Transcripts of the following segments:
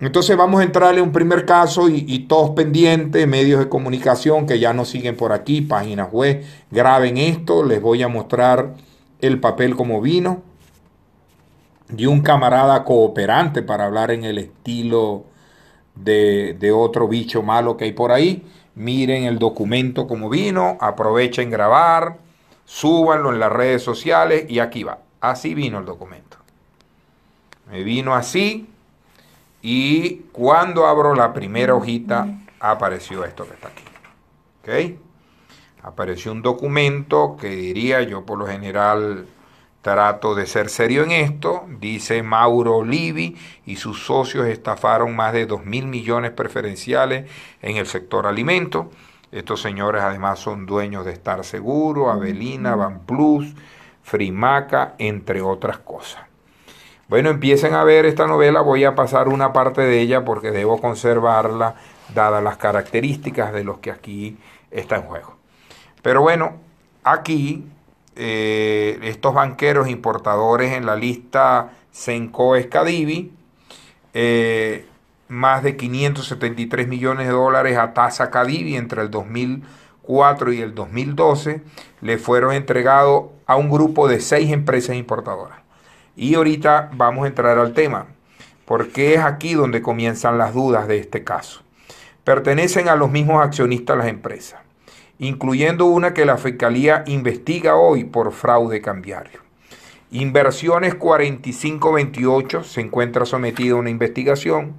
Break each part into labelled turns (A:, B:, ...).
A: Entonces vamos a entrarle un primer caso y, todos pendientes, medios de comunicación que ya nos siguen por aquí, páginas web, graben esto, les voy a mostrar el papel como vino de un camarada cooperante para hablar en el estilo de, de otro bicho malo que hay por ahí. Miren el documento como vino, aprovechen grabar, súbanlo en las redes sociales y aquí va. Así vino el documento. Me vino así y cuando abro la primera hojita, apareció esto que está aquí. Apareció un documento que diría, yo por lo general trato de ser serio en esto, dice Mauro Livi y sus socios estafaron más de 2 mil millones preferenciales en el sector alimento. Estos señores además son dueños de Estar Seguro, Avelina, Van Plus, Frimaca, entre otras cosas. Bueno, empiecen a ver esta novela, voy a pasar una parte de ella porque debo conservarla, dadas las características de los que aquí está en juego. Pero bueno, aquí eh, estos banqueros importadores en la lista Senco Cadivi, eh, más de 573 millones de dólares a tasa Cadivi entre el 2004 y el 2012, le fueron entregados a un grupo de seis empresas importadoras. Y ahorita vamos a entrar al tema, porque es aquí donde comienzan las dudas de este caso. Pertenecen a los mismos accionistas las empresas, incluyendo una que la Fiscalía investiga hoy por fraude cambiario. Inversiones 4528 se encuentra sometida a una investigación.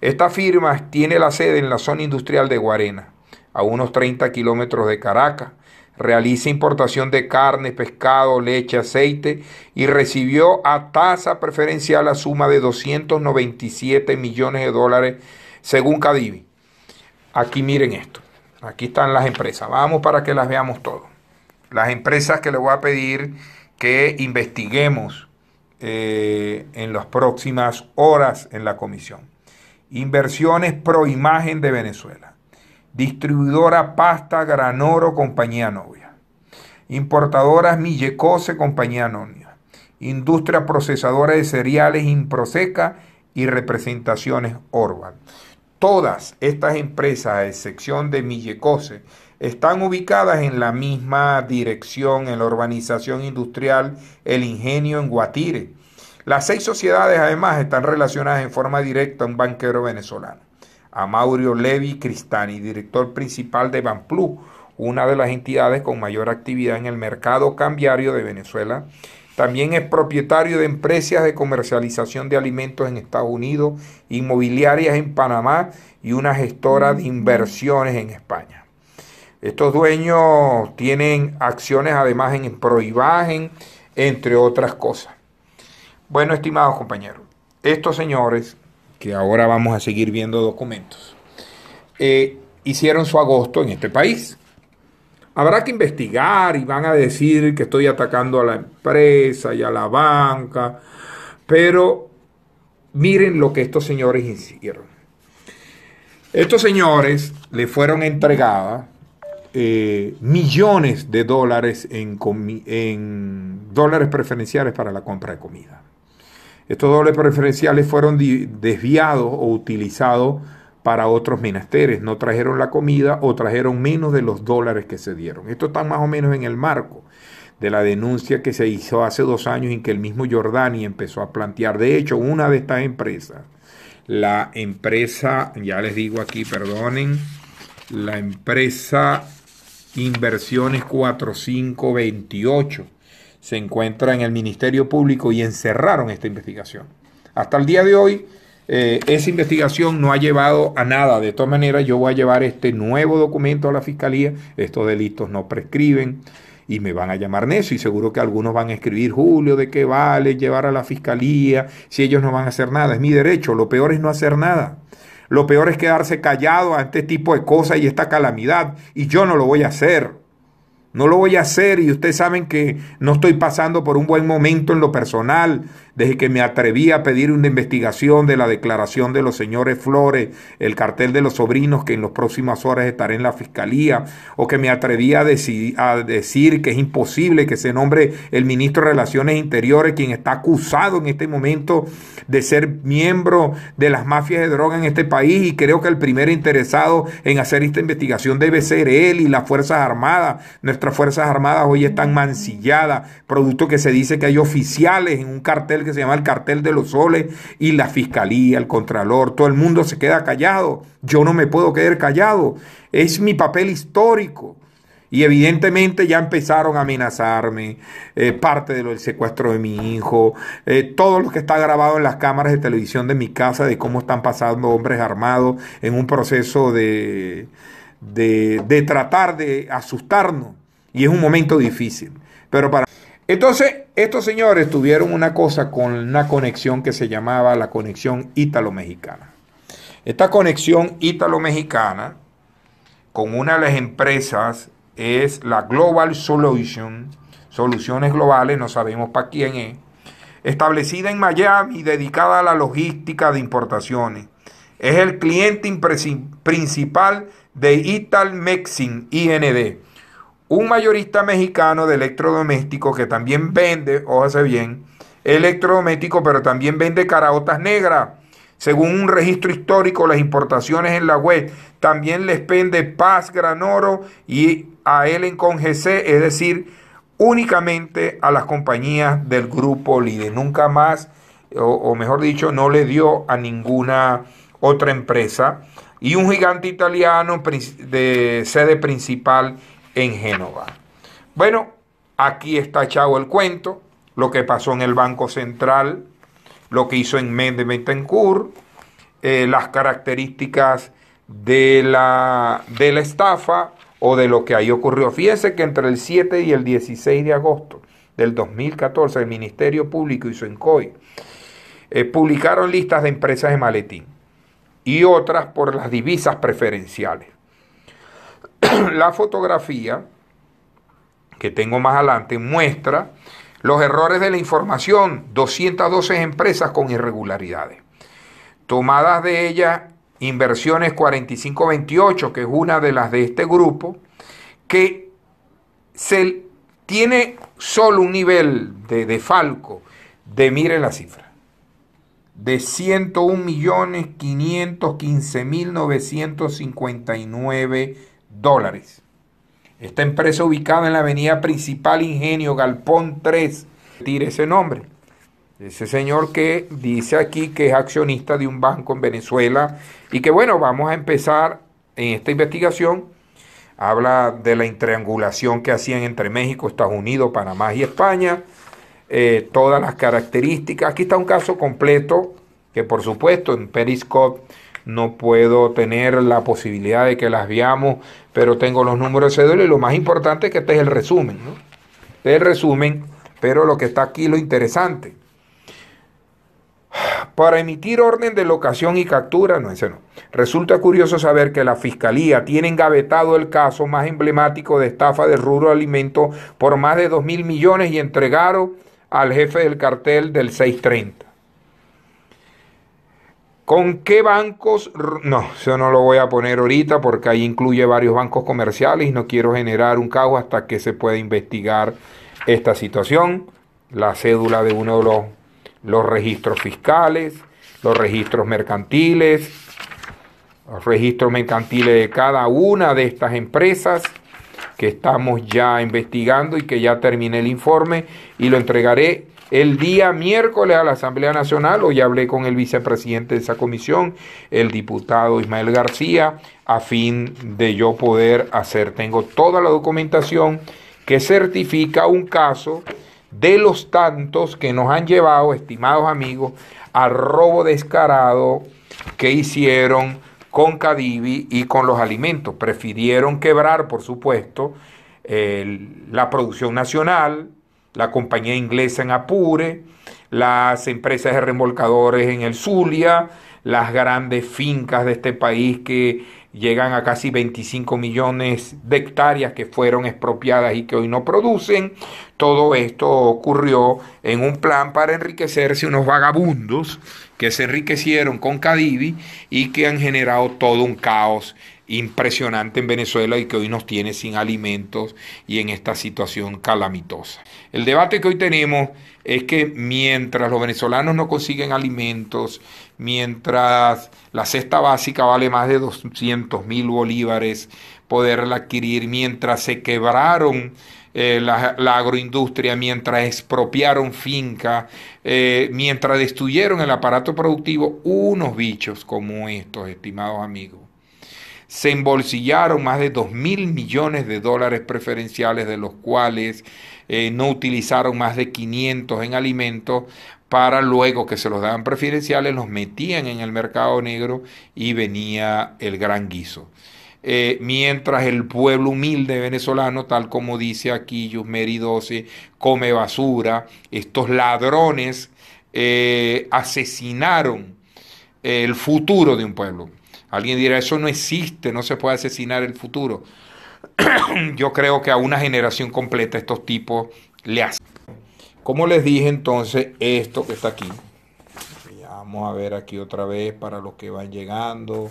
A: Esta firma tiene la sede en la zona industrial de Guarena, a unos 30 kilómetros de Caracas, Realiza importación de carne, pescado, leche, aceite y recibió a tasa preferencial la suma de 297 millones de dólares según Cadivi. Aquí miren esto. Aquí están las empresas. Vamos para que las veamos todas. Las empresas que les voy a pedir que investiguemos eh, en las próximas horas en la comisión. Inversiones pro imagen de Venezuela. Distribuidora Pasta Granoro, compañía novia. Importadoras Millecose, compañía anónima. Industria procesadora de cereales Improseca y representaciones Orban. Todas estas empresas, a excepción de Millecose, están ubicadas en la misma dirección, en la urbanización industrial El Ingenio en Guatire. Las seis sociedades además están relacionadas en forma directa a un banquero venezolano a Maurio Levi Cristani, director principal de Banplu, una de las entidades con mayor actividad en el mercado cambiario de Venezuela. También es propietario de empresas de comercialización de alimentos en Estados Unidos, inmobiliarias en Panamá y una gestora de inversiones en España. Estos dueños tienen acciones además en Proibagen, entre otras cosas. Bueno, estimados compañeros, estos señores que ahora vamos a seguir viendo documentos, eh, hicieron su agosto en este país. Habrá que investigar y van a decir que estoy atacando a la empresa y a la banca, pero miren lo que estos señores hicieron. Estos señores le fueron entregadas eh, millones de dólares en dólares preferenciales para la compra de comida. Estos dólares preferenciales fueron desviados o utilizados para otros menesteres. No trajeron la comida o trajeron menos de los dólares que se dieron. Esto está más o menos en el marco de la denuncia que se hizo hace dos años en que el mismo Jordani empezó a plantear. De hecho, una de estas empresas, la empresa, ya les digo aquí, perdonen, la empresa Inversiones 4528 se encuentra en el Ministerio Público y encerraron esta investigación. Hasta el día de hoy, eh, esa investigación no ha llevado a nada. De todas maneras, yo voy a llevar este nuevo documento a la Fiscalía. Estos delitos no prescriben y me van a llamar necio y seguro que algunos van a escribir, Julio, ¿de qué vale llevar a la fiscalía si ellos no van a hacer nada? Es mi derecho, lo peor es no hacer nada. Lo peor es quedarse callado ante este tipo de cosas y esta calamidad y yo no lo voy a hacer. No lo voy a hacer y ustedes saben que no estoy pasando por un buen momento en lo personal, desde que me atreví a pedir una investigación de la declaración de los señores Flores, el cartel de los sobrinos, que en las próximas horas estaré en la fiscalía, o que me atreví a, decir que es imposible que se nombre el ministro de Relaciones Interiores, quien está acusado en este momento de ser miembro de las mafias de droga en este país, y creo que el primer interesado en hacer esta investigación debe ser él y las Fuerzas Armadas. Nuestras Fuerzas Armadas hoy están mancilladas, producto que se dice que hay oficiales en un cartel que se llama el cartel de los soles y la fiscalía, el contralor, todo el mundo se queda callado. Yo no me puedo quedar callado. Es mi papel histórico. Y evidentemente ya empezaron a amenazarme, eh, parte de del secuestro de mi hijo, eh, todo lo que está grabado en las cámaras de televisión de mi casa, de cómo están pasando hombres armados en un proceso de, de, de tratar de asustarnos. Y es un momento difícil. Pero para entonces, estos señores tuvieron una cosa con una conexión que se llamaba la conexión ítalo-mexicana. Esta conexión ítalo-mexicana con una de las empresas es la Global Solution, soluciones globales, no sabemos para quién es, establecida en Miami dedicada a la logística de importaciones. Es el cliente principal de Ital IND un mayorista mexicano de electrodomésticos que también vende, ójase bien, electrodomésticos, pero también vende caraotas negras. Según un registro histórico, las importaciones en la web también les vende Paz Granoro y a él en GC, es decir, únicamente a las compañías del grupo Lide. Nunca más, o mejor dicho, no le dio a ninguna otra empresa. Y un gigante italiano de sede principal en Génova. Bueno, aquí está echado el cuento, lo que pasó en el Banco Central, lo que hizo en Méndez eh, las características de la, de la estafa o de lo que ahí ocurrió. Fíjense que entre el 7 y el 16 de agosto del 2014 el Ministerio Público y su ENCOI eh, publicaron listas de empresas de maletín y otras por las divisas preferenciales. la fotografía que tengo más adelante muestra los errores de la información, 212 empresas con irregularidades. Tomadas de ellas, inversiones 4528, que es una de las de este grupo, que se tiene solo un nivel de, de falco de, mire la cifra, de 101.515.959 dólares. Esta empresa ubicada en la avenida principal Ingenio Galpón 3, tire ese nombre. Ese señor que dice aquí que es accionista de un banco en Venezuela y que bueno, vamos a empezar en esta investigación. Habla de la triangulación que hacían entre México, Estados Unidos, Panamá y España. Eh, todas las características. Aquí está un caso completo que por supuesto en Periscope no puedo tener la posibilidad de que las veamos, pero tengo los números de cédula y lo más importante es que este es el resumen. ¿no? Este es el resumen, pero lo que está aquí lo interesante. Para emitir orden de locación y captura, no, ese no. Resulta curioso saber que la Fiscalía tiene engavetado el caso más emblemático de estafa de rubro de por más de 2 mil millones y entregaron al jefe del cartel del 630. ¿Con qué bancos? No, yo no lo voy a poner ahorita porque ahí incluye varios bancos comerciales y no quiero generar un caos hasta que se pueda investigar esta situación. La cédula de uno de los, los registros fiscales, los registros mercantiles, los registros mercantiles de cada una de estas empresas que estamos ya investigando y que ya terminé el informe y lo entregaré el día miércoles a la Asamblea Nacional, hoy hablé con el vicepresidente de esa comisión, el diputado Ismael García, a fin de yo poder hacer, tengo toda la documentación que certifica un caso de los tantos que nos han llevado, estimados amigos, al robo descarado que hicieron con Cadivi y con los alimentos. Prefirieron quebrar, por supuesto, la producción nacional, la compañía inglesa en Apure, las empresas de remolcadores en el Zulia, las grandes fincas de este país que llegan a casi 25 millones de hectáreas que fueron expropiadas y que hoy no producen. Todo esto ocurrió en un plan para enriquecerse unos vagabundos que se enriquecieron con Cadivi y que han generado todo un caos impresionante en Venezuela y que hoy nos tiene sin alimentos y en esta situación calamitosa. El debate que hoy tenemos es que mientras los venezolanos no consiguen alimentos, mientras la cesta básica vale más de 200 mil bolívares poderla adquirir, mientras se quebraron eh, la, agroindustria, mientras expropiaron finca, eh, mientras destruyeron el aparato productivo, unos bichos como estos, estimados amigos se embolsillaron más de 2 mil millones de dólares preferenciales, de los cuales eh, no utilizaron más de 500 en alimentos, para luego que se los daban preferenciales, los metían en el mercado negro y venía el gran guiso. Eh, mientras el pueblo humilde venezolano, tal como dice aquí Yusmeri 12, come basura, estos ladrones eh, asesinaron el futuro de un pueblo. Alguien dirá, eso no existe, no se puede asesinar el futuro. Yo creo que a una generación completa estos tipos le hacen. Como les dije entonces, esto que está aquí. Vamos a ver aquí otra vez para los que van llegando.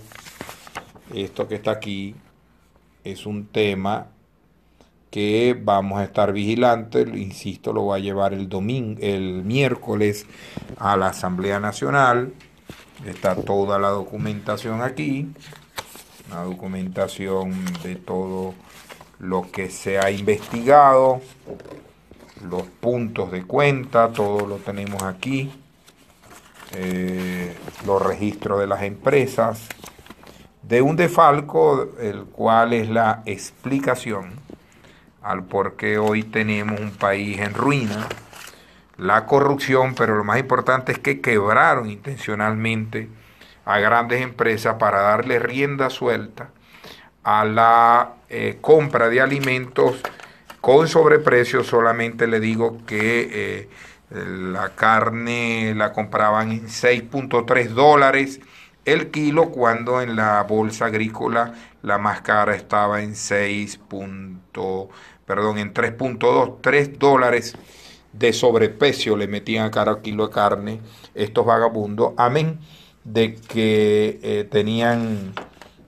A: Esto que está aquí es un tema que vamos a estar vigilantes, insisto, lo va a llevar el domingo, el miércoles a la Asamblea Nacional. Está toda la documentación aquí, la documentación de todo lo que se ha investigado, los puntos de cuenta, todo lo tenemos aquí, eh, los registros de las empresas, de un defalco, el cual es la explicación al por qué hoy tenemos un país en ruina la corrupción, pero lo más importante es que quebraron intencionalmente a grandes empresas para darle rienda suelta a la eh, compra de alimentos con sobreprecio. Solamente le digo que eh, la carne la compraban en 6.3 dólares el kilo cuando en la bolsa agrícola la más cara estaba en 6. perdón, en 3.2, 3 dólares de sobreprecio le metían a cada kilo de carne estos vagabundos, amén de que eh, tenían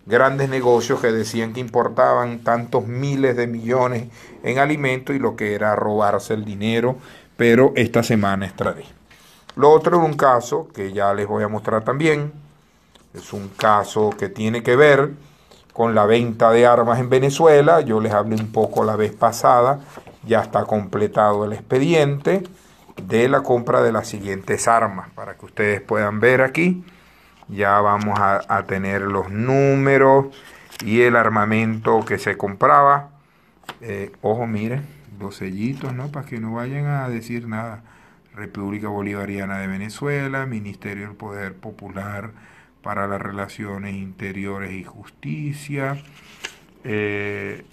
A: grandes negocios que decían que importaban tantos miles de millones en alimentos y lo que era robarse el dinero, pero esta semana extraeré. Lo otro es un caso que ya les voy a mostrar también, es un caso que tiene que ver con la venta de armas en Venezuela, yo les hablé un poco la vez pasada ya está completado el expediente de la compra de las siguientes armas. Para que ustedes puedan ver aquí, ya vamos a, tener los números y el armamento que se compraba. Eh, ojo, miren, los sellitos, ¿no? Para que no vayan a decir nada. República Bolivariana de Venezuela, Ministerio del Poder Popular para las Relaciones Interiores y Justicia, eh,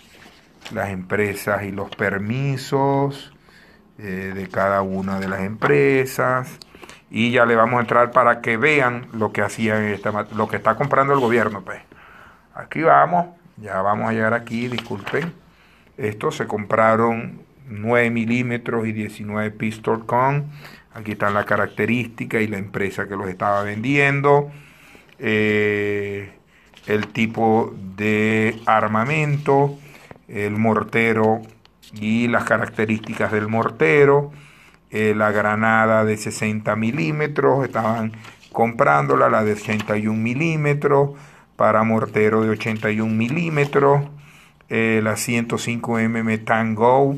A: las empresas y los permisos eh, de cada una de las empresas. Y ya le vamos a entrar para que vean lo que hacían lo que está comprando el gobierno. Pues. Aquí vamos, ya vamos a llegar aquí, disculpen. esto se compraron 9 milímetros y 19 pistol con. Aquí están las características y la empresa que los estaba vendiendo. Eh, el tipo de armamento el mortero y las características del mortero, eh, la granada de 60 milímetros, estaban comprándola, la de 81 milímetros, para mortero de 81 milímetros, eh, la 105 mm Tango.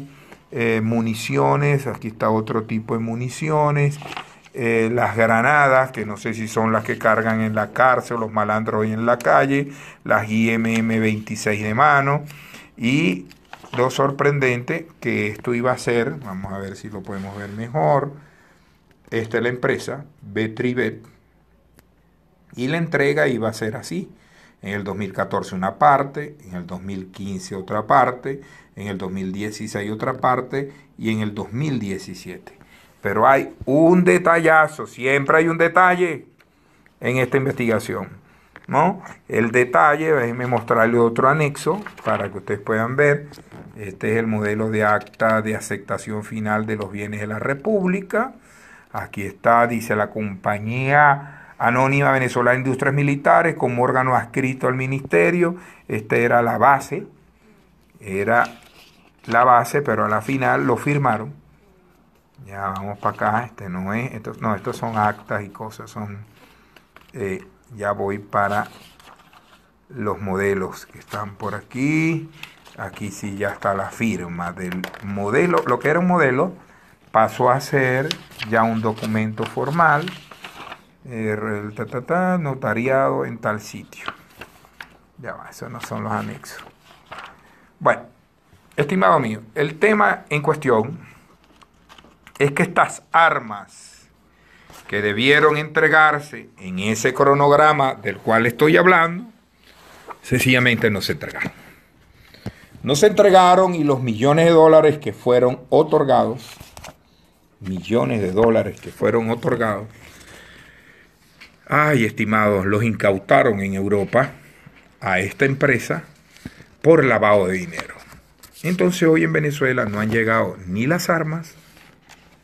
A: Eh, municiones, aquí está otro tipo de municiones, las granadas, que no sé si son las que cargan en la cárcel, los malandros en la calle, las IMM 26 de mano, y lo sorprendente que esto iba a ser, vamos a ver si lo podemos ver mejor, esta es la empresa, Betribet, y la entrega iba a ser así. En el 2014 una parte, en el 2015 otra parte, en el 2016 otra parte y en el 2017. Pero hay un detallazo, siempre hay un detalle en esta investigación. ¿no? El detalle, déjenme mostrarle otro anexo para que ustedes puedan ver. Este es el modelo de acta de aceptación final de los bienes de la República. Aquí está, dice la compañía anónima venezolana industrias militares como órgano adscrito al ministerio. Esta era la base, era la base, pero a la final lo firmaron. Ya vamos para acá, este no es, no, estos son actas y cosas, son... Eh, ya voy para los modelos que están por aquí. Aquí sí ya está la firma del modelo. Lo que era un modelo pasó a ser ya un documento formal, el notariado en tal sitio. Ya va, esos no son los anexos. Bueno, estimado mío, el tema en cuestión es que estas armas que debieron entregarse en ese cronograma del cual estoy hablando, sencillamente no se entregaron. No se entregaron y los millones de dólares que fueron otorgados, millones de dólares que fueron otorgados, ay estimados, los incautaron en Europa a esta empresa por lavado de dinero. Entonces hoy en Venezuela no han llegado ni las armas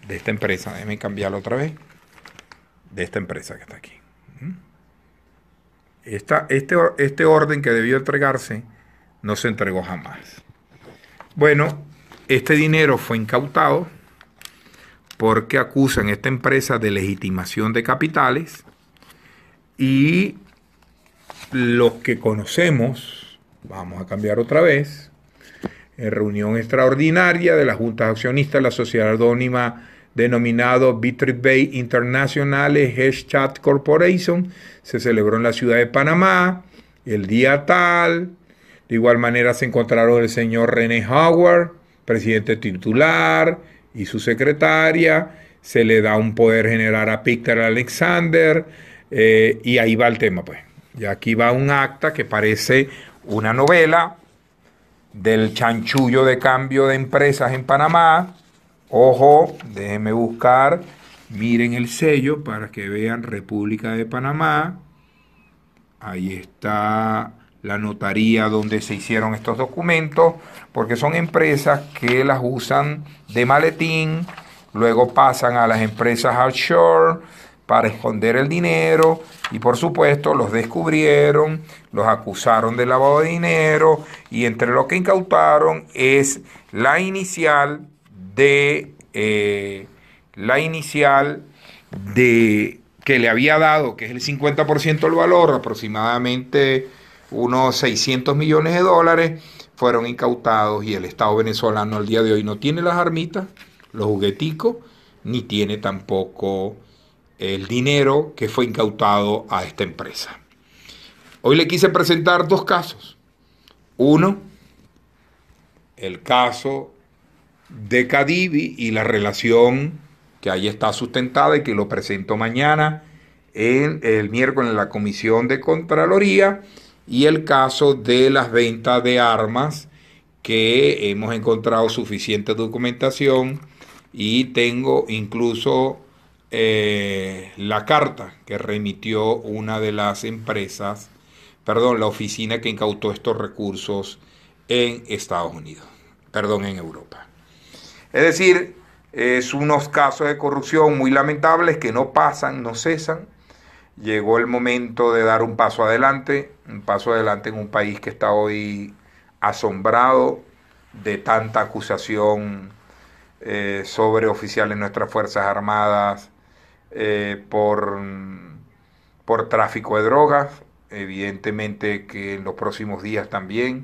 A: de esta empresa, déjenme cambiarlo otra vez, de esta empresa que está aquí. ¿Mm? este, este orden que debió entregarse no se entregó jamás. Bueno, este dinero fue incautado porque acusan a esta empresa de legitimación de capitales y los que conocemos, vamos a cambiar otra vez, en reunión extraordinaria de la Junta de Accionistas de la Sociedad Anónima denominado Victory Bay International Chat Corporation, se celebró en la ciudad de Panamá, el día tal. De igual manera se encontraron el señor René Howard, presidente titular, y su secretaria. Se le da un poder general a Peter Alexander. Eh, y ahí va el tema, pues. Y aquí va un acta que parece una novela del chanchullo de cambio de empresas en Panamá, Ojo, déjenme buscar. Miren el sello para que vean República de Panamá. Ahí está la notaría donde se hicieron estos documentos, porque son empresas que las usan de maletín, luego pasan a las empresas offshore para esconder el dinero y por supuesto los descubrieron, los acusaron de lavado de dinero y entre lo que incautaron es la inicial de eh, la inicial de, que le había dado, que es el 50% del valor, aproximadamente unos 600 millones de dólares, fueron incautados y el Estado venezolano al día de hoy no tiene las armitas, los jugueticos, ni tiene tampoco el dinero que fue incautado a esta empresa. Hoy le quise presentar dos casos. Uno, el caso de Cadivi y la relación que ahí está sustentada y que lo presento mañana, en, el miércoles en la Comisión de Contraloría, y el caso de las ventas de armas, que hemos encontrado suficiente documentación y tengo incluso eh, la carta que remitió una de las empresas, perdón, la oficina que incautó estos recursos en Estados Unidos, perdón, en Europa. Es decir, es unos casos de corrupción muy lamentables que no pasan, no cesan. Llegó el momento de dar un paso adelante, un paso adelante en un país que está hoy asombrado de tanta acusación eh, sobre oficiales de nuestras Fuerzas Armadas eh, por, por tráfico de drogas. Evidentemente que en los próximos días también,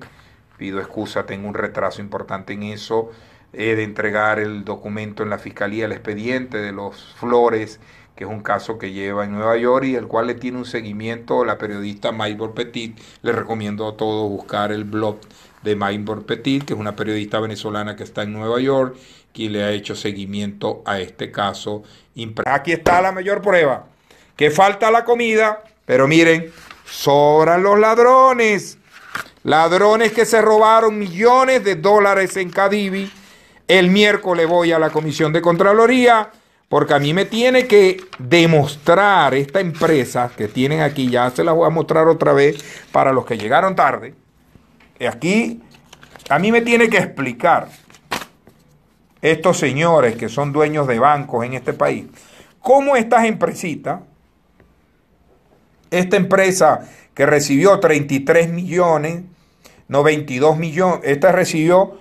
A: pido excusa, tengo un retraso importante en eso eh, de entregar el documento en la fiscalía, el expediente de los Flores, que es un caso que lleva en Nueva York y el cual le tiene un seguimiento la periodista Maybor Petit. Le recomiendo a todos buscar el blog de Maybor Petit, que es una periodista venezolana que está en Nueva York, quien le ha hecho seguimiento a este caso. Aquí está la mayor prueba, que falta la comida, pero miren, sobran los ladrones. Ladrones que se robaron millones de dólares en Cadivi el miércoles voy a la Comisión de Contraloría porque a mí me tiene que demostrar esta empresa que tienen aquí, ya se la voy a mostrar otra vez para los que llegaron tarde. Aquí a mí me tiene que explicar estos señores que son dueños de bancos en este país, cómo estas empresitas, esta empresa que recibió 33 millones, 92 millones, esta recibió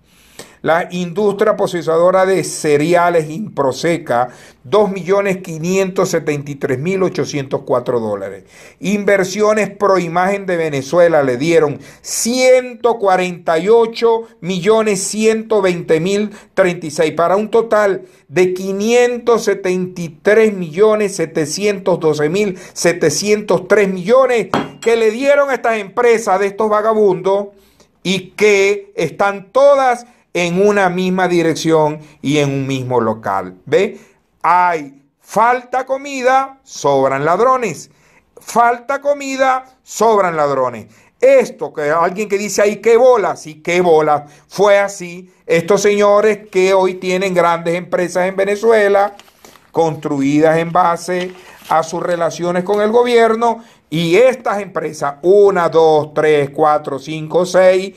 A: La industria procesadora de cereales Improseca, 2.573.804 dólares. Inversiones pro imagen de Venezuela le dieron 148.120.036 para un total de 573.712.703 millones que le dieron a estas empresas de estos vagabundos y que están todas en una misma dirección y en un mismo local. ¿Ve? Hay falta comida, sobran ladrones. Falta comida, sobran ladrones. Esto que alguien que dice ahí qué bolas y qué bolas, fue así. Estos señores que hoy tienen grandes empresas en Venezuela, construidas en base a sus relaciones con el gobierno, y estas empresas, una, dos, tres, cuatro, cinco, seis,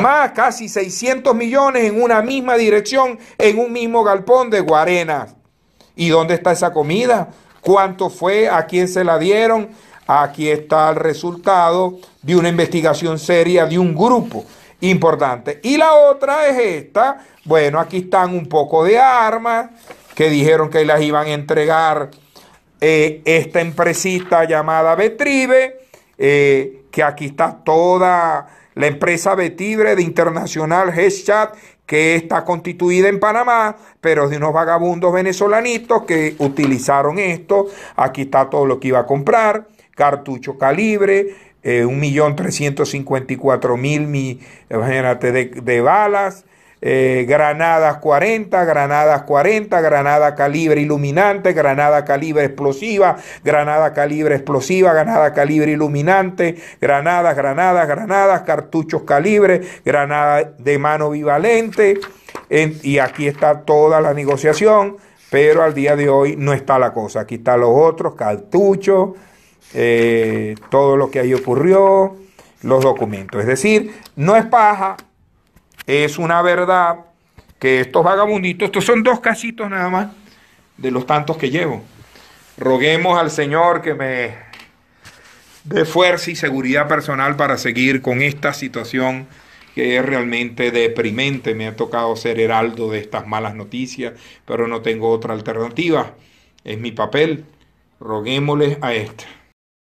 A: más casi 600 millones en una misma dirección, en un mismo galpón de Guarenas. ¿Y dónde está esa comida? ¿Cuánto fue? ¿A quién se la dieron? Aquí está el resultado de una investigación seria de un grupo importante. Y la otra es esta. Bueno, aquí están un poco de armas que dijeron que las iban a entregar eh, esta empresita llamada Betribe, eh, que aquí está toda la empresa Betibre de Internacional Chat, que está constituida en Panamá, pero de unos vagabundos venezolanitos que utilizaron esto. Aquí está todo lo que iba a comprar, cartucho calibre, eh, un millón mil de balas, eh, granadas 40, granadas 40, granada calibre iluminante, granada calibre explosiva, granada calibre explosiva, granada calibre iluminante, granadas, granadas, granadas, cartuchos calibre, granada de mano bivalente. y aquí está toda la negociación, pero al día de hoy no está la cosa. Aquí están los otros, cartuchos, eh, todo lo que ahí ocurrió, los documentos. Es decir, no es paja, es una verdad que estos vagabunditos, estos son dos casitos nada más de los tantos que llevo. Roguemos al Señor que me dé fuerza y seguridad personal para seguir con esta situación que es realmente deprimente. Me ha tocado ser heraldo de estas malas noticias, pero no tengo otra alternativa. Es mi papel. Roguémosle a esta.